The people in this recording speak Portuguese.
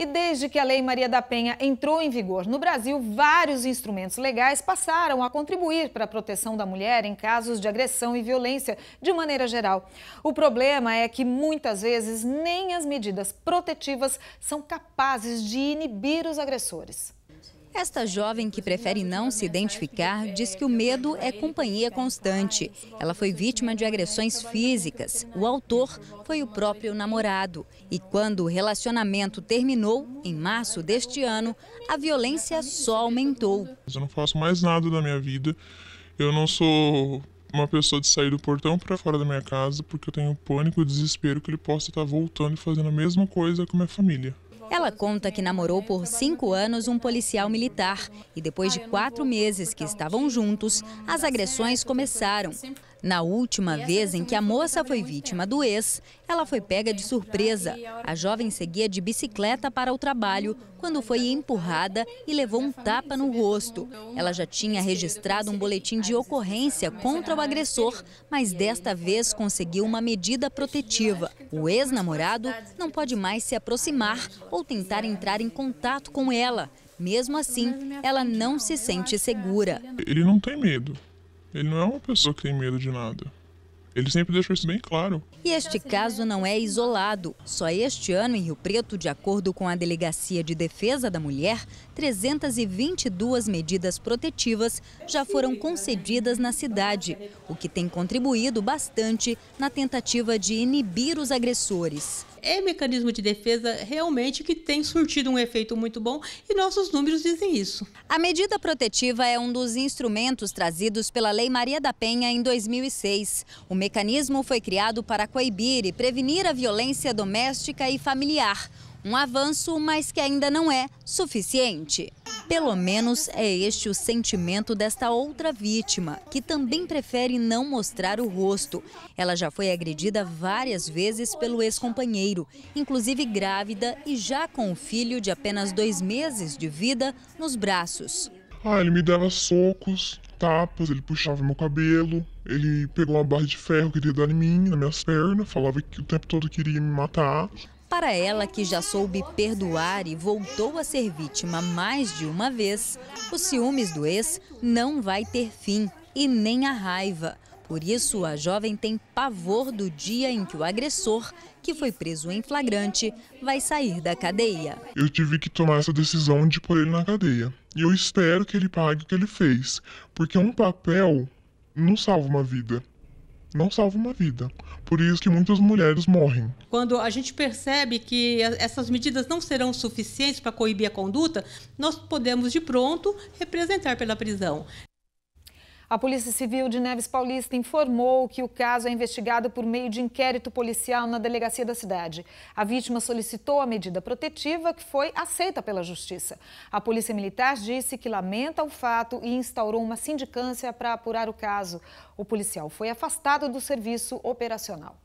E desde que a Lei Maria da Penha entrou em vigor no Brasil, vários instrumentos legais passaram a contribuir para a proteção da mulher em casos de agressão e violência, de maneira geral. O problema é que muitas vezes nem as medidas protetivas são capazes de inibir os agressores. Esta jovem, que prefere não se identificar, diz que o medo é companhia constante. Ela foi vítima de agressões físicas. O autor foi o próprio namorado. E quando o relacionamento terminou, em março deste ano, a violência só aumentou. Eu não faço mais nada da minha vida. Eu não sou uma pessoa de sair do portão para fora da minha casa porque eu tenho pânico e desespero que ele possa estar voltando e fazendo a mesma coisa com a minha família. Ela conta que namorou por cinco anos um policial militar e depois de quatro meses que estavam juntos, as agressões começaram. Na última vez em que a moça foi vítima do ex, ela foi pega de surpresa. É a jovem seguia de bicicleta para o trabalho quando foi empurrada e levou um tapa no rosto. Ela já tinha registrado um boletim de ocorrência contra o agressor, mas desta vez conseguiu uma medida protetiva. O ex-namorado não pode mais se aproximar ou tentar entrar em contato com ela. Mesmo assim, ela não se sente é segura. Assim, né? Ele não tem medo. Ele não é uma pessoa que tem medo de nada. Ele sempre deixou isso bem claro. E este caso não é isolado. Só este ano, em Rio Preto, de acordo com a Delegacia de Defesa da Mulher, 322 medidas protetivas já foram concedidas na cidade, o que tem contribuído bastante na tentativa de inibir os agressores é mecanismo de defesa realmente que tem surtido um efeito muito bom e nossos números dizem isso. A medida protetiva é um dos instrumentos trazidos pela Lei Maria da Penha em 2006. O mecanismo foi criado para coibir e prevenir a violência doméstica e familiar. Um avanço, mas que ainda não é suficiente. Pelo menos é este o sentimento desta outra vítima, que também prefere não mostrar o rosto. Ela já foi agredida várias vezes pelo ex-companheiro, inclusive grávida e já com um filho de apenas dois meses de vida nos braços. Ah, ele me dava socos, tapas, ele puxava meu cabelo, ele pegou uma barra de ferro que queria dar em mim, nas minhas pernas, falava que o tempo todo queria me matar. Para ela, que já soube perdoar e voltou a ser vítima mais de uma vez, os ciúmes do ex não vai ter fim e nem a raiva. Por isso, a jovem tem pavor do dia em que o agressor, que foi preso em flagrante, vai sair da cadeia. Eu tive que tomar essa decisão de pôr ele na cadeia. E eu espero que ele pague o que ele fez, porque um papel não salva uma vida não salva uma vida. Por isso que muitas mulheres morrem. Quando a gente percebe que essas medidas não serão suficientes para coibir a conduta, nós podemos de pronto representar pela prisão. A Polícia Civil de Neves Paulista informou que o caso é investigado por meio de inquérito policial na delegacia da cidade. A vítima solicitou a medida protetiva, que foi aceita pela Justiça. A Polícia Militar disse que lamenta o fato e instaurou uma sindicância para apurar o caso. O policial foi afastado do serviço operacional.